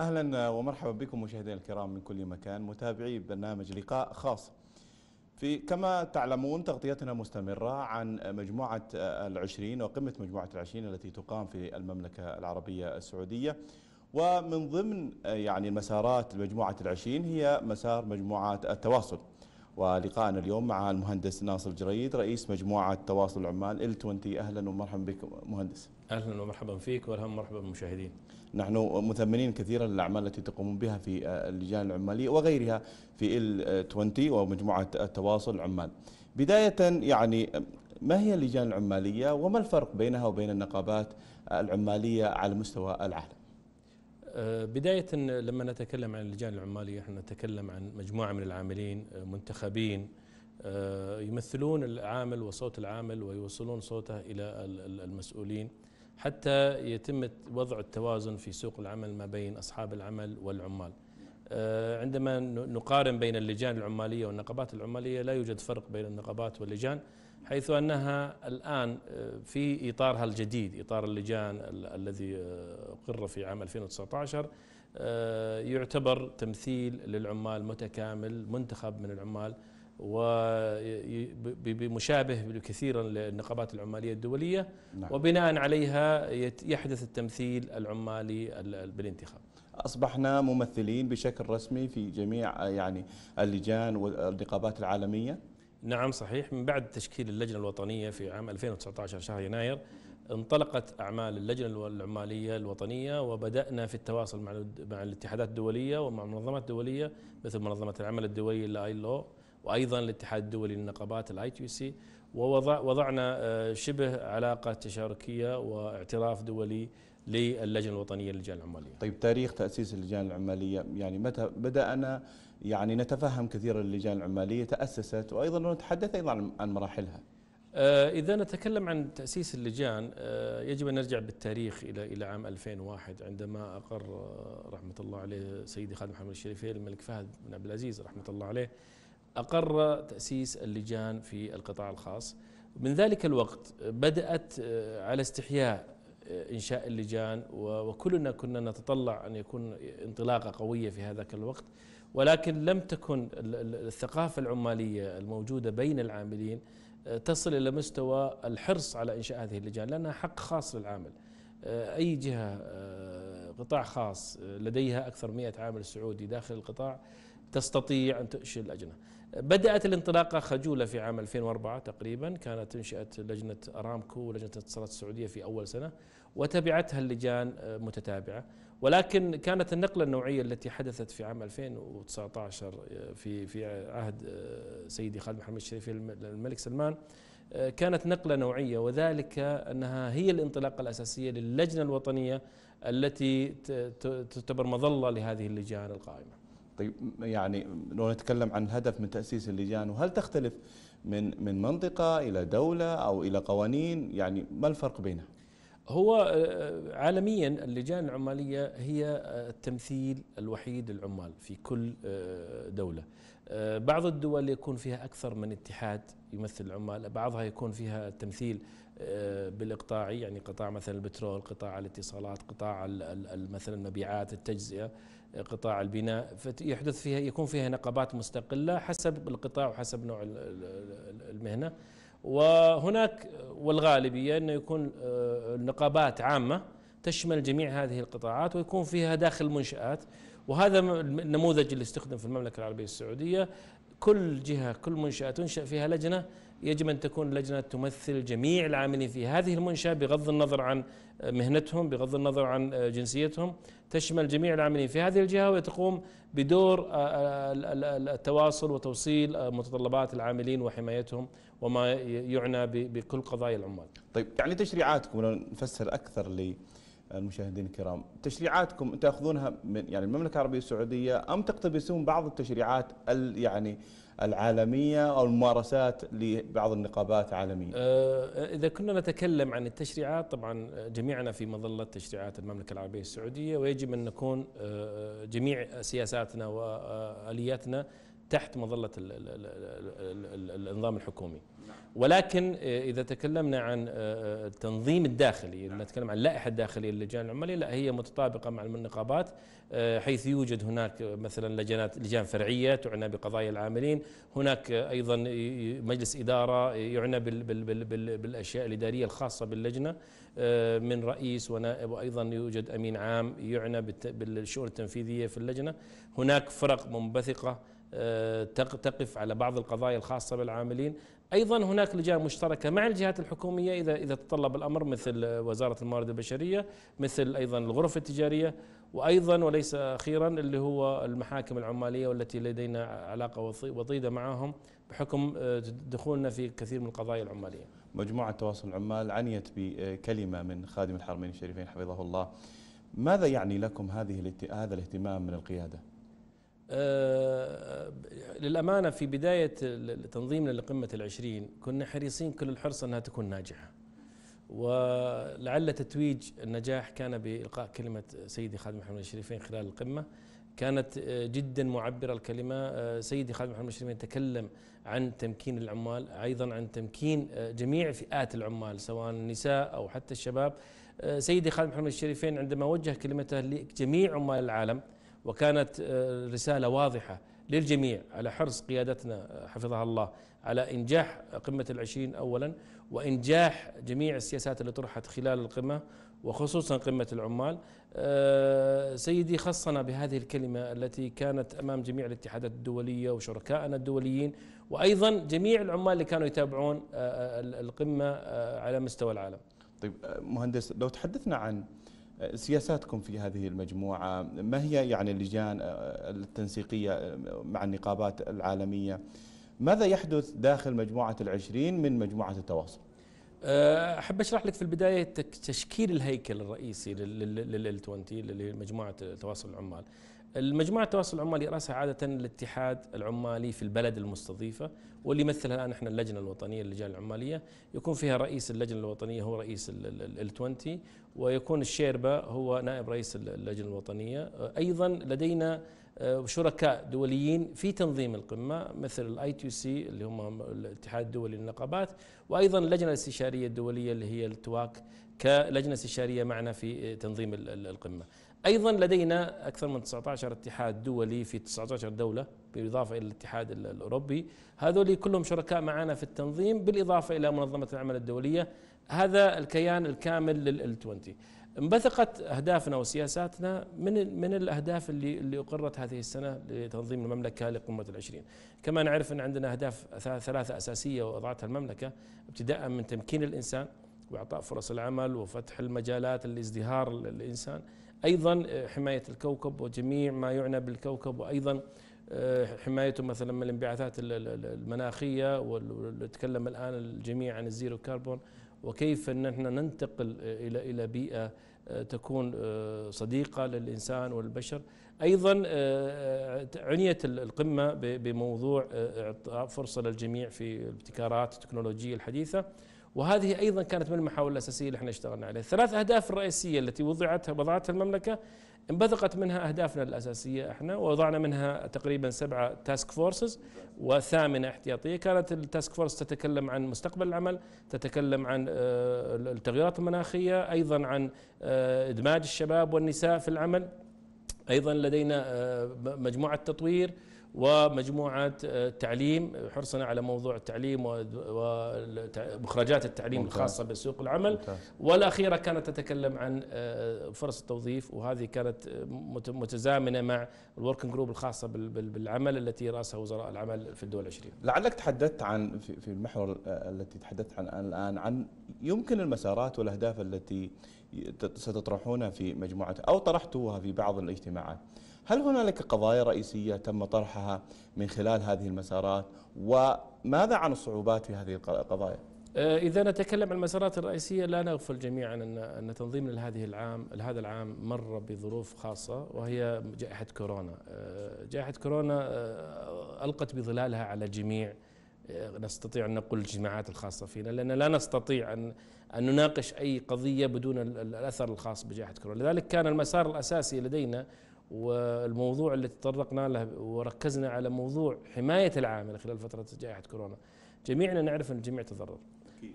اهلا ومرحبا بكم مشاهدينا الكرام من كل مكان متابعي برنامج لقاء خاص في كما تعلمون تغطيتنا مستمرة عن مجموعة العشرين وقمة مجموعة العشرين التي تقام في المملكة العربية السعودية ومن ضمن يعني مسارات مجموعة العشرين هي مسار مجموعات التواصل ولقائنا اليوم مع المهندس ناصر جريد رئيس مجموعة تواصل العمال ال 20 أهلا ومرحبا بكم مهندس اهلا ومرحبا فيك والهم مرحبا بالمشاهدين. نحن مثمنين كثيرا للاعمال التي تقومون بها في آه، اللجان العماليه وغيرها في ال 20 آه، ومجموعه التواصل العمال بدايه يعني ما هي اللجان العماليه وما الفرق بينها وبين النقابات العماليه على مستوى العالم؟ آه، بداية لما نتكلم عن اللجان العمالية احنا نتكلم عن مجموعة من العاملين منتخبين يمثلون العامل وصوت العامل ويوصلون صوته إلى المسؤولين حتى يتم وضع التوازن في سوق العمل ما بين أصحاب العمل والعمال آه، عندما نقارن بين اللجان العمالية والنقابات العمالية لا يوجد فرق بين النقابات واللجان حيث أنها الآن آه، في إطارها الجديد إطار اللجان الذي أقر آه، في عام 2019 يعتبر تمثيل للعمال متكامل منتخب من العمال بمشابه كثيرا للنقابات العماليه الدوليه نعم. وبناء عليها يحدث التمثيل العمالي بالانتخاب. اصبحنا ممثلين بشكل رسمي في جميع يعني اللجان والنقابات العالميه. نعم صحيح من بعد تشكيل اللجنه الوطنيه في عام 2019 شهر يناير انطلقت اعمال اللجنه العماليه الوطنيه وبدانا في التواصل مع مع الاتحادات الدوليه ومع منظمات دوليه مثل منظمه العمل الدولي الاي لو وايضا الاتحاد الدولي للنقابات الاي تي سي ووضع وضعنا آه، شبه علاقه تشاركيه واعتراف دولي للجنه الوطنيه للجان العماليه. طيب تاريخ تاسيس اللجان العماليه يعني متى بدانا يعني نتفهم كثيرا اللجان العماليه تاسست وايضا نتحدث ايضا عن مراحلها. آه، إذا نتكلم عن تأسيس اللجان آه، يجب أن نرجع بالتاريخ إلى إلى عام 2001 عندما أقر رحمة الله عليه سيدي خادم محمد الشريفين الملك فهد بن عبد العزيز رحمة الله عليه أقر تأسيس اللجان في القطاع الخاص من ذلك الوقت بدأت آه، على استحياء آه، إنشاء اللجان وكلنا كنا نتطلع أن يكون انطلاقة قوية في هذاك الوقت ولكن لم تكن الثقافة العمالية الموجودة بين العاملين آه، تصل إلى مستوى الحرص على إنشاء هذه اللجان لأنها حق خاص للعامل أي جهة قطاع خاص لديها أكثر مئة عامل سعودي داخل القطاع تستطيع أن تؤشر الأجنة بدأت الانطلاقة خجولة في عام 2004 تقريبا كانت تنشئة لجنة أرامكو ولجنة الاتصالات السعودية في أول سنة وتبعتها اللجان آه، متتابعة ولكن كانت النقلة النوعية التي حدثت في عام 2019 آه، في في عهد آه، سيدي خالد محمد الشريف الملك سلمان كانت نقلة نوعية وذلك أنها هي الانطلاقة الأساسية للجنة الوطنية التي تعتبر مظلة لهذه اللجان القائمة طيب يعني لو نتكلم عن الهدف من تاسيس اللجان وهل تختلف من من منطقه الى دوله او الى قوانين يعني ما الفرق بينها؟ هو آه، آه، عالميا اللجان العماليه هي آه، التمثيل الوحيد للعمال في كل دوله. بعض الدول يكون فيها اكثر من اتحاد يمثل العمال، بعضها يكون فيها تمثيل بالاقطاعي يعني قطاع مثلا البترول، قطاع الاتصالات، قطاع مثلا المبيعات، التجزئه. قطاع البناء فيحدث فيها يكون فيها نقابات مستقله حسب القطاع وحسب نوع المهنه وهناك والغالبيه انه يكون آه، نقابات عامه تشمل جميع هذه القطاعات ويكون فيها داخل المنشات وهذا النموذج اللي استخدم في المملكه العربيه السعوديه كل جهه كل منشاه تنشا فيها لجنه يجب أن تكون لجنة تمثل جميع العاملين في هذه المنشأة بغض النظر عن مهنتهم بغض النظر عن جنسيتهم تشمل جميع العاملين في هذه الجهة وتقوم بدور آه، آه، التواصل وتوصيل آه، متطلبات العاملين وحمايتهم وما يعنى بكل قضايا العمال طيب يعني تشريعاتكم لو نفسر أكثر لي المشاهدين الكرام تشريعاتكم تاخذونها من يعني المملكه العربيه السعوديه ام تقتبسون بعض التشريعات يعني العالمية أو الممارسات لبعض النقابات العالمية أه، إذا كنا نتكلم عن التشريعات طبعا جميعنا في مظلة تشريعات المملكة العربية السعودية ويجب أن نكون أه، جميع سياساتنا وآلياتنا تحت مظله النظام الحكومي ولكن آه، اذا تكلمنا عن آه، آه، التنظيم الداخلي نعم. نتكلم عن اللائحه الداخليه للجان العماليه لا هي متطابقه مع النقابات حيث يوجد هناك مثلا لجنات لجان فرعيه تعنى بقضايا العاملين هناك ايضا مجلس اداره يعنى بالاشياء الاداريه الخاصه باللجنه من رئيس ونائب وايضا يوجد امين عام يعنى بالشؤون التنفيذيه في اللجنه هناك فرق منبثقه آه، تقف على بعض القضايا الخاصة بالعاملين أيضا هناك لجان مشتركة مع الجهات الحكومية إذا إذا تطلب الأمر مثل وزارة الموارد البشرية مثل أيضا الغرف التجارية وأيضا وليس أخيرا اللي هو المحاكم العمالية والتي لدينا علاقة وطيدة معهم بحكم آه، دخولنا في كثير من القضايا العمالية مجموعة تواصل العمال عنيت بكلمة من خادم الحرمين الشريفين حفظه الله ماذا يعني لكم هذه هذا الاهتمام من القيادة؟ آه، للأمانة في بداية تنظيمنا لقمة العشرين كنا حريصين كل الحرص أنها تكون ناجحة ولعل تتويج النجاح كان بإلقاء كلمة سيدي خادم محمد الشريفين خلال القمة كانت آه، جدا معبرة الكلمة آه، سيدي خادم محمد الشريفين تكلم عن تمكين العمال أيضا عن تمكين جميع فئات العمال سواء النساء أو حتى الشباب سيدي خادم محمد الشريفين عندما وجه كلمته لجميع عمال العالم وكانت آه، رسالة واضحة للجميع على حرص قيادتنا آه، حفظها الله على إنجاح قمة العشرين أولا وإنجاح جميع السياسات اللي طرحت خلال القمة وخصوصا قمة العمال آه، سيدي خصنا بهذه الكلمة التي كانت أمام جميع الاتحادات الدولية وشركائنا الدوليين وأيضا جميع العمال اللي كانوا يتابعون القمة على مستوى العالم طيب مهندس لو تحدثنا عن سياساتكم في هذه المجموعة ما هي يعني اللجان آه، التنسيقية آه، مع النقابات العالمية ماذا يحدث داخل مجموعة العشرين من مجموعة التواصل؟ آه، احب اشرح لك في البدايه تشكيل الهيكل الرئيسي لل 20 لمجموعه تواصل العمال المجموعة التواصل العمالي يرأسها عادة الاتحاد العمالي في البلد المستضيفة واللي يمثلها الآن احنا اللجنة الوطنية للجالية العمالية يكون فيها رئيس اللجنة الوطنية هو رئيس ال 20 ويكون الشيربا هو نائب رئيس اللجنة الوطنية أيضا لدينا آه، شركاء دوليين في تنظيم القمة مثل الاي تي سي اللي هم الاتحاد الدولي للنقابات وأيضا اللجنة الاستشارية الدولية اللي هي التواك كلجنة استشارية معنا في آه، تنظيم القمة أيضا لدينا أكثر من 19 اتحاد دولي في 19 دولة بالإضافة إلى الاتحاد الأوروبي هذول كلهم شركاء معنا في التنظيم بالإضافة إلى منظمة العمل الدولية هذا الكيان الكامل لل 20 انبثقت أهدافنا وسياساتنا من من الأهداف اللي اللي أقرت هذه السنة لتنظيم المملكة لقمة العشرين كما نعرف أن عندنا أهداف ثلاثة أساسية وضعتها المملكة ابتداء من تمكين الإنسان وإعطاء فرص العمل وفتح المجالات لازدهار الإنسان أيضا آه، حماية الكوكب وجميع ما يعنى بالكوكب وأيضا آه، حمايته مثلا من الانبعاثات المناخية ونتكلم الآن الجميع عن الزيرو كربون وكيف أن احنا ننتقل آه، إلى إلى بيئة تكون صديقة للإنسان والبشر أيضا عنيت القمة بموضوع إعطاء فرصة للجميع في الابتكارات التكنولوجية الحديثة وهذه ايضا كانت من المحاور الاساسيه اللي احنا اشتغلنا عليها، الثلاث اهداف الرئيسيه التي وضعتها وضعتها المملكه انبثقت منها اهدافنا الاساسيه احنا ووضعنا منها تقريبا سبعه تاسك فورسز وثامنه احتياطيه، كانت التاسك فورس تتكلم عن مستقبل العمل، تتكلم عن آه، التغيرات المناخيه، ايضا عن آه، ادماج الشباب والنساء في العمل، ايضا لدينا آه، مجموعه تطوير ومجموعة التعليم آه، حرصنا على موضوع التعليم ومخرجات التعليم ممتاز. الخاصة بسوق العمل ممتاز. والأخيرة كانت تتكلم عن آه، فرص التوظيف وهذه كانت آه، متزامنة مع الوركينج جروب الخاصة بالعمل التي رأسها وزراء العمل في الدول العشرين لعلك تحدثت عن في المحور التي تحدثت عن الآن عن يمكن المسارات والأهداف التي ستطرحونها في مجموعة أو طرحتوها في بعض الاجتماعات هل هنالك قضايا رئيسية تم طرحها من خلال هذه المسارات وماذا عن الصعوبات في هذه القضايا؟ آه، إذا نتكلم عن المسارات الرئيسية لا نغفل جميعا أن أن تنظيم لهذه العام لهذا العام مر بظروف خاصة وهي جائحة كورونا. آه، جائحة كورونا آه، ألقت بظلالها على جميع نستطيع أن نقول الجماعات الخاصة فينا لأن لا نستطيع أن أن نناقش أي قضية بدون الأثر الخاص بجائحة كورونا، لذلك كان المسار الأساسي لدينا والموضوع اللي تطرقنا له وركزنا على موضوع حمايه العامل خلال فتره جائحه كورونا جميعنا نعرف ان الجميع تضرر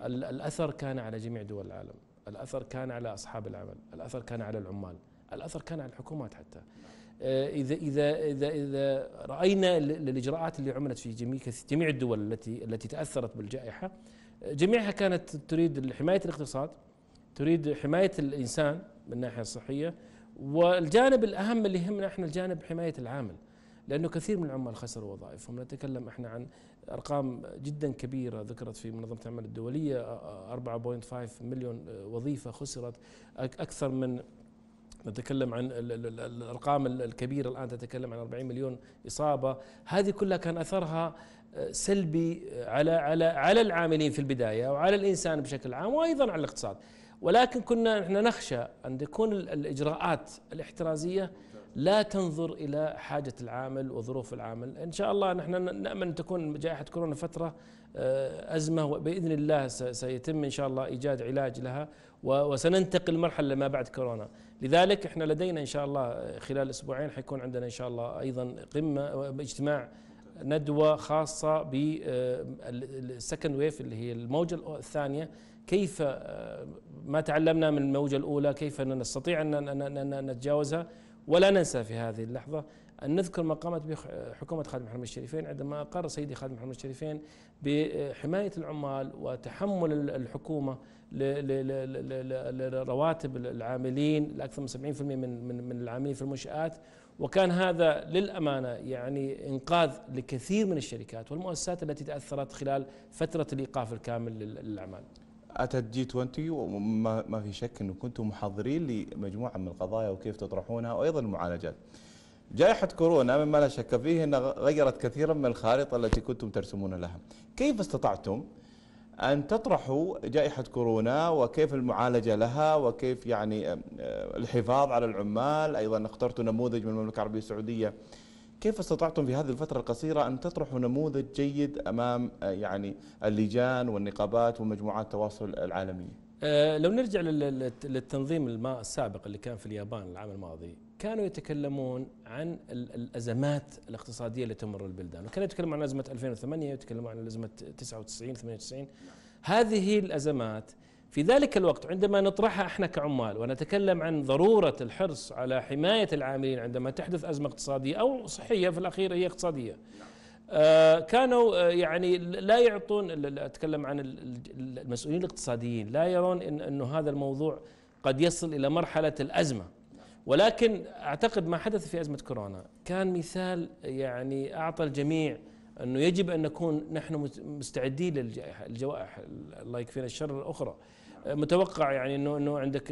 الاثر كان على جميع دول العالم الاثر كان على اصحاب العمل الاثر كان على العمال الاثر كان على الحكومات حتى آه، اذا اذا اذا اذا راينا الاجراءات اللي عملت في جميع جميع الدول التي التي تاثرت بالجائحه جميعها كانت تريد حمايه الاقتصاد تريد حمايه الانسان من الناحيه الصحيه والجانب الأهم اللي يهمنا احنا الجانب حماية العامل لأنه كثير من العمال خسروا وظائفهم نتكلم احنا عن أرقام جدا كبيرة ذكرت في منظمة العمل الدولية 4.5 مليون آه، وظيفة خسرت أكثر من نتكلم عن الارقام الكبيره الان تتكلم عن 40 مليون اصابه هذه كلها كان اثرها آه، سلبي آه، على على على العاملين في البدايه وعلى الانسان بشكل عام وايضا على الاقتصاد ولكن كنا احنا نخشى ان تكون الاجراءات الاحترازيه لا تنظر الى حاجه العامل وظروف العامل، ان شاء الله نحن نامل ان تكون جائحه كورونا فتره آه، ازمه وباذن الله سيتم ان شاء الله ايجاد علاج لها وسننتقل المرحله ما بعد كورونا، لذلك احنا لدينا ان شاء الله آه، خلال اسبوعين حيكون عندنا ان شاء الله ايضا قمه آه، اجتماع ندوة خاصة بالسكند ويف اللي هي الموجة الثانية كيف ما تعلمنا من الموجة الأولى كيف نستطيع أن نتجاوزها ولا ننسى في هذه اللحظة أن نذكر ما قامت به حكومة خادم محمد الشريفين عندما أقر سيدي خادم محمد الشريفين بحماية العمال وتحمل الحكومة لرواتب العاملين لأكثر من 70% من من العاملين في المنشآت وكان هذا للأمانة يعني إنقاذ لكثير من الشركات والمؤسسات التي تأثرت خلال فترة الإيقاف الكامل للأعمال اتت جي 20 وما في شك انه كنتم محضرين لمجموعه من القضايا وكيف تطرحونها وايضا المعالجات. جائحه كورونا مما لا شك فيه انها غيرت كثيرا من الخارطه التي كنتم ترسمون لها. كيف استطعتم ان تطرحوا جائحه كورونا وكيف المعالجه لها وكيف يعني آه، آه، الحفاظ على العمال، ايضا اخترتوا نموذج من المملكه العربيه السعوديه كيف استطعتم في هذه الفترة القصيرة أن تطرحوا نموذج جيد أمام آه، يعني اللجان والنقابات ومجموعات التواصل العالمية؟ آه، لو نرجع للتنظيم الماء السابق اللي كان في اليابان العام الماضي كانوا يتكلمون عن الازمات الاقتصاديه اللي تمر البلدان وكانوا يتكلمون عن ازمه 2008 يتكلمون عن ازمه 99 98 نعم. هذه الازمات في ذلك الوقت عندما نطرحها احنا كعمال ونتكلم عن ضروره الحرص على حمايه العاملين عندما تحدث ازمه اقتصاديه او صحيه في الاخير هي اقتصاديه. آه، كانوا آه، يعني لا يعطون اتكلم عن المسؤولين الاقتصاديين لا يرون ان انه هذا الموضوع قد يصل الى مرحله الازمه. ولكن اعتقد ما حدث في ازمه كورونا كان مثال يعني اعطى الجميع انه يجب ان نكون نحن مستعدين للجائحه الجوائح الله يكفينا الشر الاخرى. متوقع يعني انه انه عندك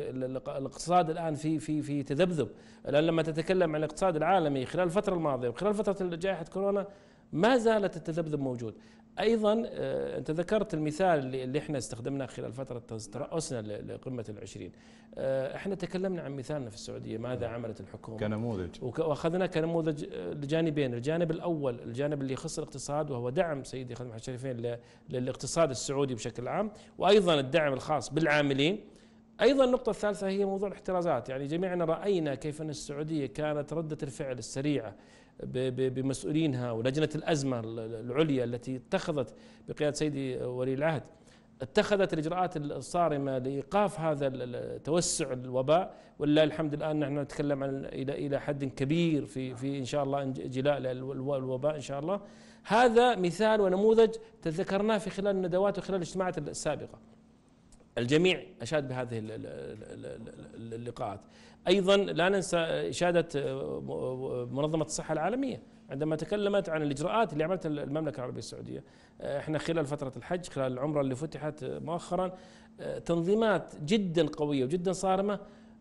الاقتصاد الان في في في تذبذب الان لما تتكلم عن الاقتصاد العالمي خلال الفتره الماضيه وخلال فتره جائحه كورونا ما زالت التذبذب موجود ايضا آه، انت ذكرت المثال اللي احنا استخدمناه خلال فتره ترأسنا لقمه العشرين آه، احنا تكلمنا عن مثالنا في السعوديه ماذا نعم. عملت الحكومه كنموذج واخذناه كنموذج آه، لجانبين الجانب الاول الجانب اللي يخص الاقتصاد وهو دعم سيدي خادم الشريفين للاقتصاد السعودي بشكل عام وايضا الدعم الخاص بالعاملين ايضا النقطه الثالثه هي موضوع الاحترازات يعني جميعنا راينا كيف ان السعوديه كانت رده الفعل السريعه بمسؤولينها ولجنة الأزمة العليا التي اتخذت بقيادة سيدي ولي العهد اتخذت الإجراءات الصارمة لإيقاف هذا التوسع الوباء ولله الحمد الآن نحن نتكلم عن إلى إلى حد كبير في في إن شاء الله انجلاء الوباء إن شاء الله هذا مثال ونموذج تذكرناه في خلال الندوات وخلال الاجتماعات السابقة الجميع أشاد بهذه اللقاءات أيضا لا ننسى إشادة آه، منظمة الصحة العالمية عندما تكلمت عن الإجراءات اللي عملتها المملكة العربية السعودية آه، احنا خلال فترة الحج خلال العمرة اللي فتحت آه، مؤخرا تنظيمات جدا قوية وجدا صارمة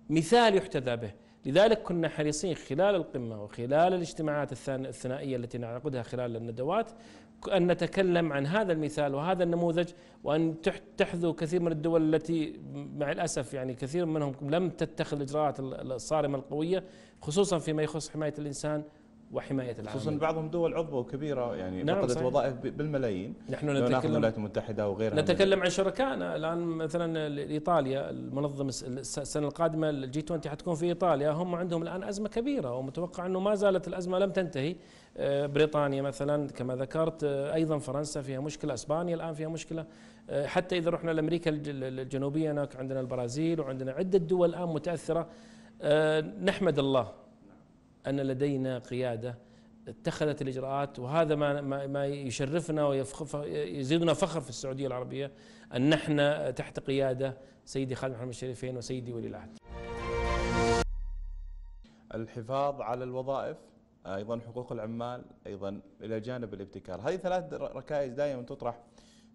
مثال يحتذى به لذلك كنا حريصين خلال القمة وخلال الاجتماعات الثنائية التي نعقدها خلال الندوات أن نتكلم عن هذا المثال وهذا النموذج وأن تحذو كثير من الدول التي مع الأسف يعني كثير منهم لم تتخذ الإجراءات الصارمة القوية خصوصا فيما يخص حماية الإنسان وحمايه العالم خصوصا بعضهم دول عضوة وكبيرة يعني نعم فقدت وظائف بالملايين نحن نتكلم الولايات المتحدة وغيرها نتكلم عن شركائنا الان مثلا ايطاليا المنظمة السنة القادمة الجي 20 حتكون في ايطاليا هم عندهم الان ازمة كبيرة ومتوقع انه ما زالت الازمة لم تنتهي آه، بريطانيا مثلا كما ذكرت آه، ايضا فرنسا فيها مشكله اسبانيا الان فيها مشكله آه، حتى اذا رحنا لامريكا الجنوبيه هناك عندنا البرازيل وعندنا عده دول الان متاثره نحمد الله ان لدينا قياده اتخذت الاجراءات وهذا ما ما يشرفنا ويزيدنا فخر في السعوديه العربيه ان نحن تحت قياده سيدي خالد محمد الشريفين وسيدي ولي العهد. الحفاظ على الوظائف ايضا حقوق العمال ايضا الى جانب الابتكار هذه ثلاث ركائز دائما تطرح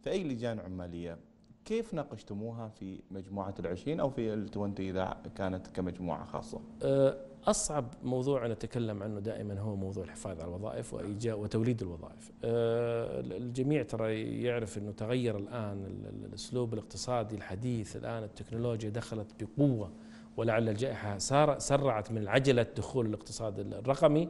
في اي لجان عماليه كيف ناقشتموها في مجموعة العشرين أو في ال20 إذا كانت كمجموعة خاصة؟ أه، أصعب موضوع نتكلم عنه دائما هو موضوع الحفاظ على الوظائف وايجاد وتوليد الوظائف أه، الجميع ترى يعرف أنه تغير الآن الأسلوب الاقتصادي الحديث الآن التكنولوجيا دخلت بقوة ولعل الجائحة سرعت من عجلة دخول الاقتصاد الرقمي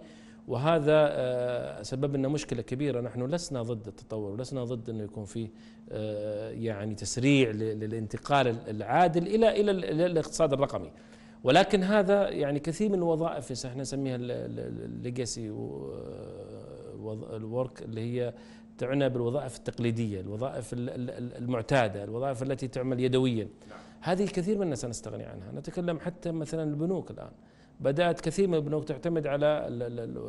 وهذا آه، سبب لنا مشكله كبيره نحن لسنا ضد التطور ولسنا ضد انه يكون في آه، يعني تسريع للانتقال العادل الى الى الاقتصاد الرقمي ولكن هذا يعني كثير من الوظائف احنا نسميها الليجاسي الورك آه، اللي هي تعنى بالوظائف التقليديه، الوظائف المعتاده، الوظائف التي تعمل يدويا. نعم. هذه كثير منا سنستغني عنها، نتكلم حتى مثلا البنوك الان. بدات كثير من البنوك تعتمد على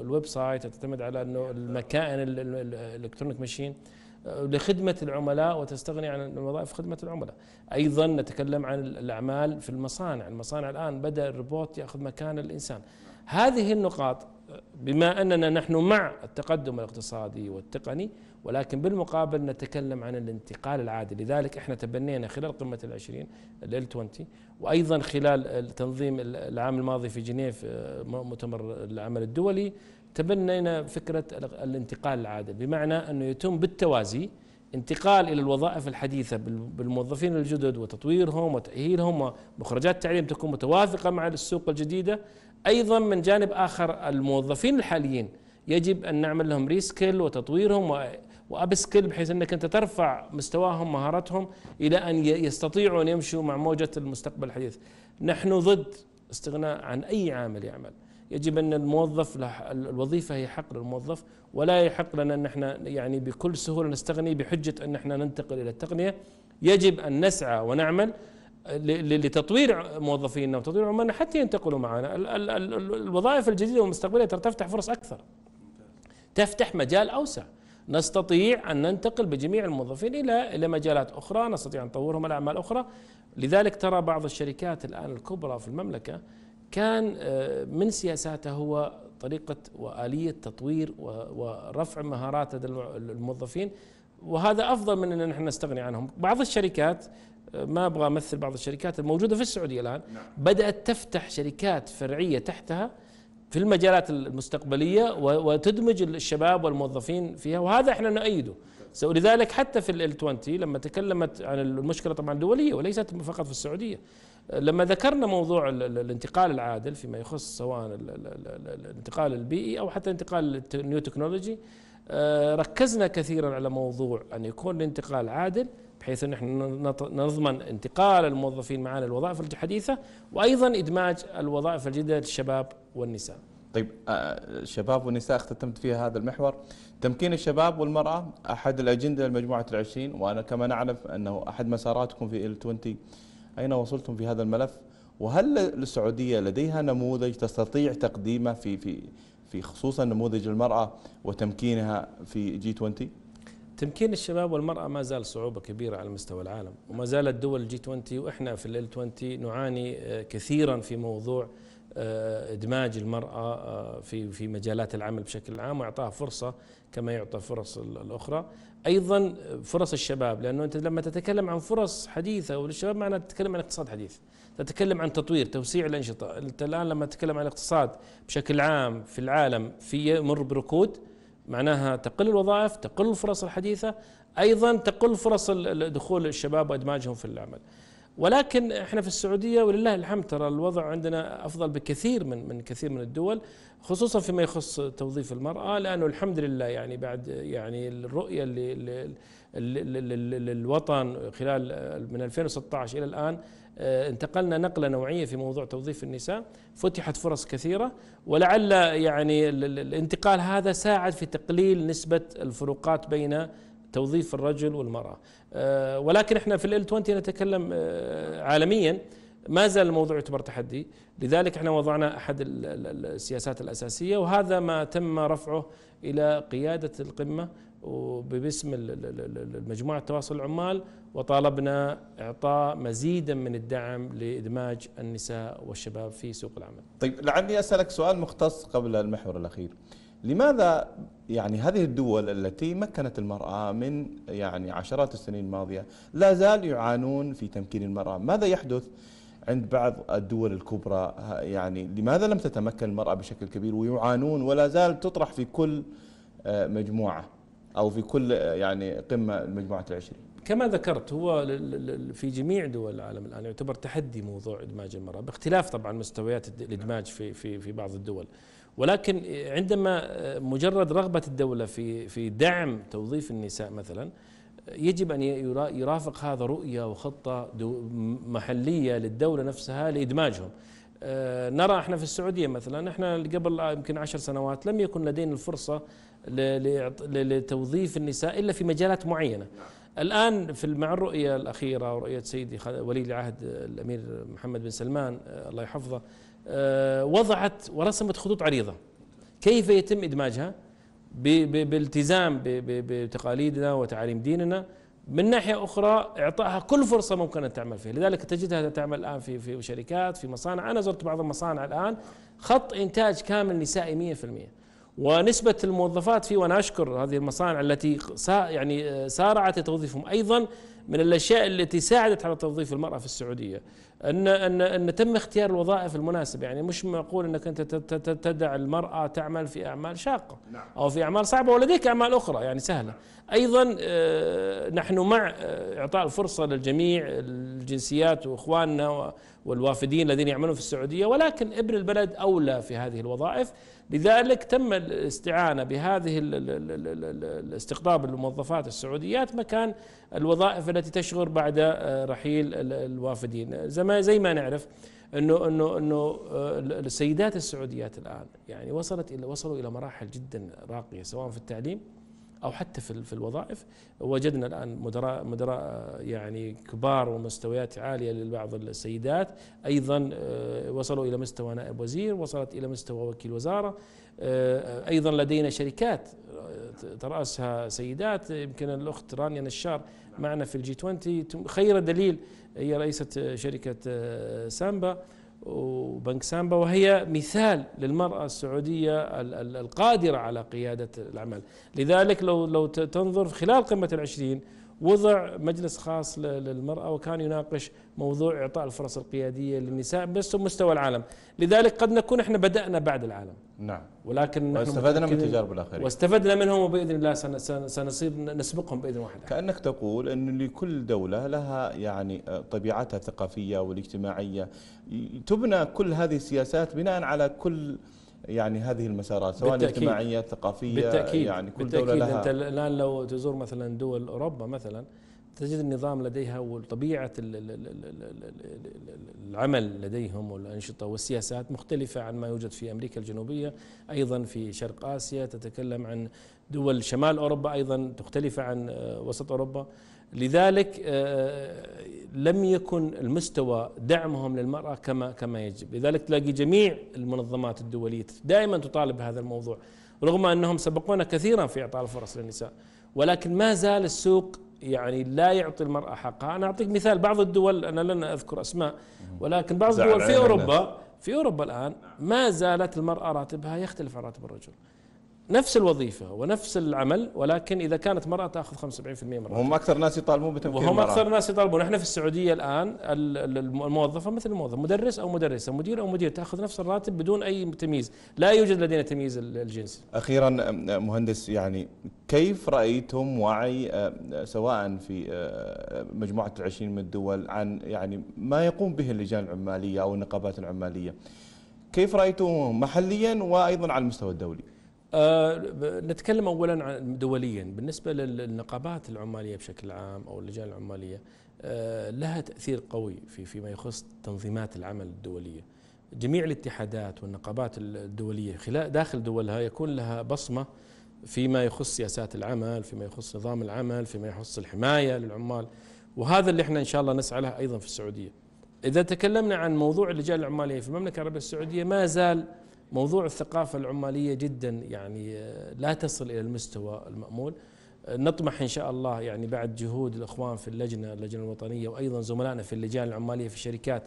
الويب سايت تعتمد على انه المكائن الالكترونيك ماشين لخدمة العملاء وتستغني عن الوظائف خدمة العملاء أيضا نتكلم عن الأعمال في المصانع المصانع الآن بدأ الروبوت يأخذ مكان الإنسان هذه النقاط بما أننا نحن مع التقدم الاقتصادي والتقني ولكن بالمقابل نتكلم عن الانتقال العادل لذلك احنا تبنينا خلال قمة العشرين ال 20 وأيضا خلال تنظيم العام الماضي في جنيف مؤتمر العمل الدولي تبنينا فكرة الانتقال العادل بمعنى أنه يتم بالتوازي انتقال إلى الوظائف الحديثة بالموظفين الجدد وتطويرهم وتأهيلهم ومخرجات التعليم تكون متوافقة مع السوق الجديدة أيضا من جانب آخر الموظفين الحاليين يجب أن نعمل لهم ريسكيل وتطويرهم و وابسكيل بحيث انك انت ترفع مستواهم مهاراتهم الى ان يستطيعوا ان يمشوا مع موجه المستقبل الحديث. نحن ضد استغناء عن اي عامل يعمل. يجب ان الموظف الوظيفه هي حق للموظف ولا يحق لنا ان احنا يعني بكل سهوله نستغني بحجه ان احنا ننتقل الى التقنيه يجب ان نسعى ونعمل لتطوير موظفينا وتطوير عمالنا حتى ينتقلوا معنا الوظائف الجديده والمستقبليه ترى تفتح فرص اكثر تفتح مجال اوسع نستطيع ان ننتقل بجميع الموظفين الى الى مجالات اخرى نستطيع ان نطورهم الاعمال اعمال اخرى لذلك ترى بعض الشركات الان الكبرى في المملكه كان آه، من سياساته هو طريقة وآلية تطوير ورفع مهارات لدى الموظفين وهذا أفضل من أن نحن نستغني عنهم بعض الشركات آه، ما أبغى أمثل بعض الشركات الموجودة في السعودية الآن نعم. بدأت تفتح شركات فرعية تحتها في المجالات المستقبلية وتدمج الشباب والموظفين فيها وهذا احنا نؤيده نعم. ولذلك حتى في ال 20 لما تكلمت عن المشكلة طبعا دولية وليست فقط في السعودية لما ذكرنا موضوع الانتقال العادل فيما يخص سواء الانتقال البيئي e او حتى انتقال النيو تكنولوجي آه، ركزنا كثيرا على موضوع ان يكون الانتقال عادل بحيث ان احنا نضمن انتقال الموظفين معنا للوظائف الحديثه وايضا ادماج الوظائف الجديده للشباب والنساء. طيب الشباب آه، والنساء اختتمت فيها هذا المحور تمكين الشباب والمراه احد الاجنده لمجموعه العشرين وانا كما نعرف انه احد مساراتكم في ال 20 أين وصلتم في هذا الملف وهل السعودية لديها نموذج تستطيع تقديمه في في في خصوصا نموذج المرأة وتمكينها في جي 20 تمكين الشباب والمرأة ما زال صعوبة كبيرة على مستوى العالم وما زالت دول الجي 20 وإحنا في ال 20 نعاني آه، كثيرا في موضوع آه، ادماج المراه آه، في في مجالات العمل بشكل عام واعطاها فرصه كما يعطى فرص الاخرى ايضا فرص الشباب لانه انت لما تتكلم عن فرص حديثه وللشباب معنى تتكلم عن اقتصاد حديث تتكلم عن تطوير توسيع الانشطه انت الان لما تتكلم عن الاقتصاد بشكل عام في العالم في يمر بركود معناها تقل الوظائف تقل الفرص الحديثه ايضا تقل فرص دخول الشباب وادماجهم في العمل ولكن احنا في السعوديه ولله الحمد ترى الوضع عندنا افضل بكثير من من كثير من الدول خصوصا فيما يخص توظيف المراه لانه الحمد لله يعني بعد يعني الرؤيه اللي للوطن خلال من 2016 الى الان آه، انتقلنا نقله نوعيه في موضوع توظيف النساء فتحت فرص كثيره ولعل يعني الانتقال هذا ساعد في تقليل نسبه الفروقات بين توظيف الرجل والمرأة آه، ولكن احنا في ال 20 نتكلم آه، عالميا ما زال الموضوع يعتبر تحدي لذلك احنا وضعنا أحد السياسات الأساسية وهذا ما تم رفعه إلى قيادة القمة وباسم مجموعة تواصل العمال وطالبنا إعطاء مزيدا من الدعم لإدماج النساء والشباب في سوق العمل طيب لعلي أسألك سؤال مختص قبل المحور الأخير لماذا يعني هذه الدول التي مكنت المرأة من يعني عشرات السنين الماضية لا زال يعانون في تمكين المرأة ماذا يحدث عند بعض الدول الكبرى يعني لماذا لم تتمكن المرأة بشكل كبير ويعانون ولا زال تطرح في كل آه، مجموعة أو في كل آه، يعني قمة مجموعة العشرين كما ذكرت هو في جميع دول العالم الان يعتبر تحدي موضوع ادماج المراه باختلاف طبعا مستويات الادماج في في في بعض الدول. ولكن عندما مجرد رغبه الدوله في في دعم توظيف النساء مثلا يجب ان يرافق هذا رؤيه وخطه محليه للدوله نفسها لادماجهم. آه، نرى احنا في السعوديه مثلا احنا قبل يمكن عشر سنوات لم يكن لدينا الفرصه لتوظيف النساء الا في مجالات معينه. الان في مع الرؤيه الاخيره ورؤيه سيدي ولي العهد الامير محمد بن سلمان آه، الله يحفظه آه، وضعت ورسمت خطوط عريضة كيف يتم إدماجها بالتزام بتقاليدنا وتعاليم ديننا من ناحية أخرى إعطائها كل فرصة ممكن أن تعمل فيها لذلك تجدها تعمل الآن في في شركات في مصانع أنا زرت بعض المصانع الآن خط إنتاج كامل نسائي 100% ونسبة الموظفات فيه وأنا أشكر هذه المصانع التي يعني آه، سارعت لتوظيفهم أيضا من الاشياء التي ساعدت على توظيف المراه في السعوديه ان ان ان تم اختيار الوظائف المناسبه يعني مش معقول انك انت تدع المراه تعمل في اعمال شاقه نعم. او في اعمال صعبه ولديك اعمال اخرى يعني سهله ايضا آه، نحن مع آه، اعطاء الفرصه للجميع الجنسيات واخواننا والوافدين الذين يعملون في السعوديه ولكن ابن البلد اولى في هذه الوظائف لذلك تم الاستعانة بهذه الاستقطاب الموظفات السعوديات مكان الوظائف التي تشغل بعد آه، رحيل الوافدين زي ما نعرف انه انه انه آه، السيدات السعوديات الان يعني وصلت الى وصلوا الى مراحل جدا راقيه سواء في التعليم او حتى في في الوظائف وجدنا الان مدراء مدراء يعني كبار ومستويات عاليه لبعض السيدات ايضا آه، وصلوا الى مستوى نائب وزير وصلت الى مستوى وكيل وزاره آه، ايضا لدينا شركات آه، تراسها سيدات يمكن الاخت رانيا نشار معنا في الجي 20 خير دليل هي رئيسه شركه سامبا وبنك سامبا وهي مثال للمرأة السعودية القادرة على قيادة الأعمال لذلك لو لو تنظر خلال قمة العشرين وضع مجلس خاص للمرأة وكان يناقش موضوع إعطاء الفرص القيادية للنساء بس مستوى العالم لذلك قد نكون احنا بدأنا بعد العالم نعم ولكن واستفدنا من تجارب الآخرين واستفدنا منهم وبإذن الله سنصير نسبقهم بإذن واحد كأنك تقول أن لكل دولة لها يعني آه، طبيعتها الثقافية والاجتماعية تبنى كل هذه السياسات بناء على كل يعني هذه المسارات سواء اجتماعيه ثقافيه بالتأكيد يعني كل بالتأكيد دوله لها انت الان لو تزور مثلا دول اوروبا مثلا تجد النظام لديها وطبيعه العمل لديهم والانشطه والسياسات مختلفه عن ما يوجد في امريكا الجنوبيه ايضا في شرق اسيا تتكلم عن دول شمال اوروبا ايضا مختلفه عن وسط اوروبا لذلك آه، لم يكن المستوى دعمهم للمرأة كما كما يجب لذلك تلاقي جميع المنظمات الدولية دائما تطالب بهذا الموضوع رغم أنهم سبقونا كثيرا في إعطاء الفرص للنساء ولكن ما زال السوق يعني لا يعطي المرأة حقها أنا أعطيك مثال بعض الدول أنا لن أذكر أسماء ولكن بعض الدول في أوروبا في أوروبا الآن ما زالت المرأة راتبها يختلف عن راتب الرجل نفس الوظيفة ونفس العمل ولكن إذا كانت مرأة تأخذ 75% مرة وهم أكثر ناس يطالبون بتمكين وهم المرأة. أكثر ناس يطالبون نحن في السعودية الآن الموظفة مثل الموظف مدرس أو مدرسة مدير أو مدير تأخذ نفس الراتب بدون أي تمييز لا يوجد لدينا تمييز الجنسي أخيرا مهندس يعني كيف رأيتم وعي سواء في مجموعة العشرين من الدول عن يعني ما يقوم به اللجان العمالية أو النقابات العمالية كيف رأيتم محليا وأيضا على المستوى الدولي آه، نتكلم اولا عن دوليا بالنسبه للنقابات العماليه بشكل عام او اللجان العماليه آه، لها تاثير قوي في فيما يخص تنظيمات العمل الدوليه جميع الاتحادات والنقابات الدوليه خلال داخل دولها يكون لها بصمه فيما يخص سياسات العمل فيما يخص نظام العمل فيما يخص الحمايه للعمال وهذا اللي احنا ان شاء الله نسعى له ايضا في السعوديه اذا تكلمنا عن موضوع اللجان العماليه في المملكه العربيه السعوديه ما زال موضوع الثقافة العمالية جدا يعني آه، لا تصل إلى المستوى المأمول آه، نطمح إن شاء الله يعني بعد جهود الإخوان في اللجنة اللجنة الوطنية وأيضا زملائنا في اللجان العمالية في الشركات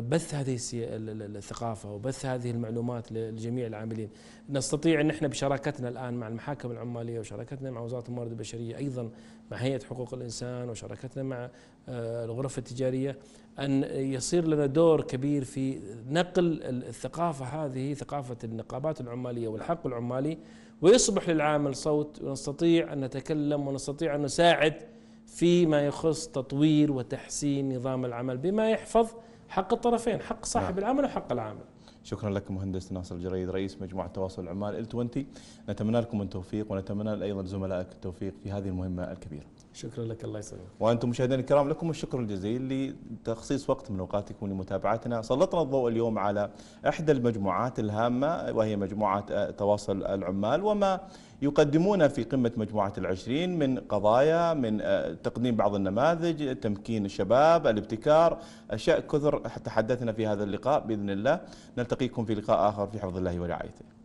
بث هذه الثقافه وبث هذه المعلومات لجميع العاملين نستطيع ان احنا بشراكتنا الان مع المحاكم العماليه وشراكتنا مع وزاره الموارد البشريه ايضا مع هيئه حقوق الانسان وشراكتنا مع آه، الغرف التجاريه ان يصير لنا دور كبير في نقل الثقافه هذه ثقافه النقابات العماليه والحق العمالي ويصبح للعامل صوت ونستطيع ان نتكلم ونستطيع ان نساعد فيما يخص تطوير وتحسين نظام العمل بما يحفظ حق الطرفين حق صاحب نعم. العمل وحق العامل شكرا لك مهندس ناصر الجريد رئيس مجموعة تواصل العمال ال 20 نتمنى لكم التوفيق ونتمنى أيضا زملائك التوفيق في هذه المهمة الكبيرة شكرا لك الله يسلمك وأنتم مشاهدينا الكرام لكم الشكر الجزيل لتخصيص وقت من أوقاتكم لمتابعتنا سلطنا الضوء اليوم على إحدى المجموعات الهامة وهي مجموعة تواصل العمال وما يقدمون في قمة مجموعة العشرين من قضايا من آه، تقديم بعض النماذج تمكين الشباب الابتكار أشياء كثر تحدثنا في هذا اللقاء بإذن الله نلتقيكم في لقاء آخر في حفظ الله ورعايته